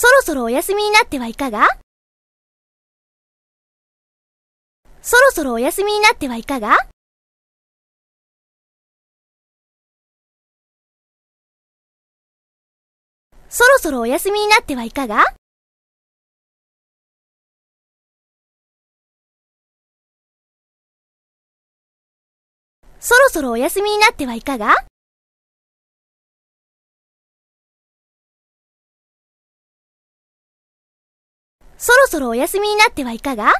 そろそろお休みになってはいかがそろそろお休みになってはいかがそろそろお休みになってはいかがそろそろお休みになってはいかがそろそろお休みになってはいかが